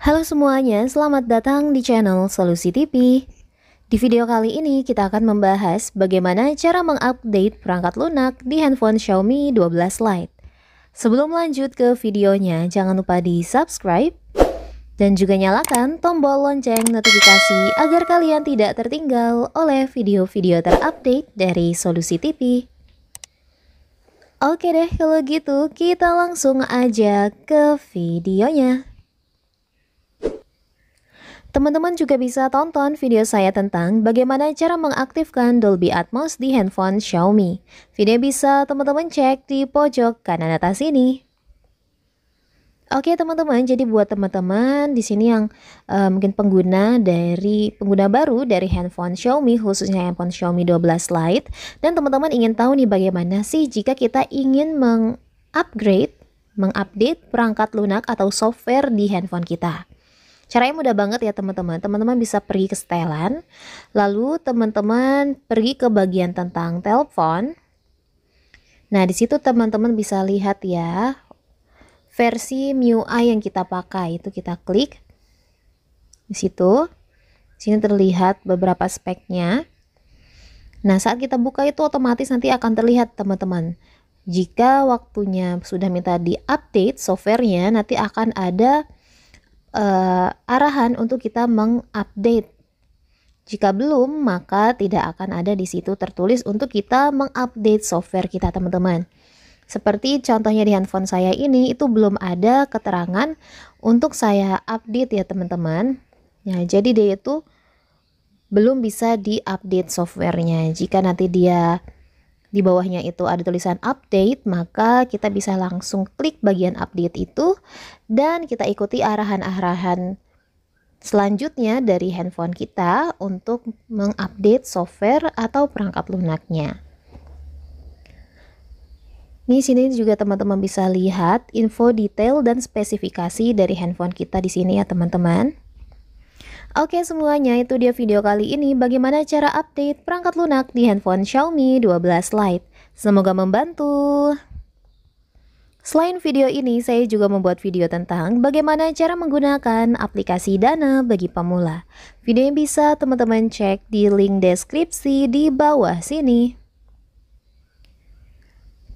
Halo semuanya, selamat datang di channel Solusi TV. Di video kali ini kita akan membahas bagaimana cara mengupdate perangkat lunak di handphone Xiaomi 12 Lite. Sebelum lanjut ke videonya, jangan lupa di subscribe dan juga nyalakan tombol lonceng notifikasi agar kalian tidak tertinggal oleh video-video terupdate dari Solusi TV. Oke deh, kalau gitu kita langsung aja ke videonya. Teman-teman juga bisa tonton video saya tentang bagaimana cara mengaktifkan Dolby Atmos di handphone Xiaomi. Video bisa teman-teman cek di pojok kanan atas ini. Oke teman-teman, jadi buat teman-teman di sini yang uh, mungkin pengguna dari pengguna baru dari handphone Xiaomi khususnya handphone Xiaomi 12 Lite dan teman-teman ingin tahu nih bagaimana sih jika kita ingin mengupgrade, mengupdate perangkat lunak atau software di handphone kita. Caranya mudah banget ya teman-teman. Teman-teman bisa pergi ke setelan, lalu teman-teman pergi ke bagian tentang telepon. Nah, di situ teman-teman bisa lihat ya versi MIUI yang kita pakai. Itu kita klik di situ. Di sini terlihat beberapa speknya. Nah, saat kita buka itu otomatis nanti akan terlihat teman-teman. Jika waktunya sudah minta di-update softwarenya, nanti akan ada uh, arahan untuk kita mengupdate. Jika belum, maka tidak akan ada di situ tertulis untuk kita mengupdate software kita, teman-teman. Seperti contohnya di handphone saya ini, itu belum ada keterangan untuk saya update ya, teman-teman. Ya, jadi dia itu belum bisa diupdate softwarenya. Jika nanti dia di bawahnya itu ada tulisan update, maka kita bisa langsung klik bagian update itu dan kita ikuti arahan-arahan selanjutnya dari handphone kita untuk mengupdate software atau perangkat lunaknya. Di sini juga teman-teman bisa lihat info detail dan spesifikasi dari handphone kita di sini ya teman-teman. Oke semuanya itu dia video kali ini bagaimana cara update perangkat lunak di handphone Xiaomi 12 Lite. Semoga membantu. Selain video ini, saya juga membuat video tentang bagaimana cara menggunakan aplikasi Dana bagi pemula. Video yang bisa teman-teman cek di link deskripsi di bawah sini.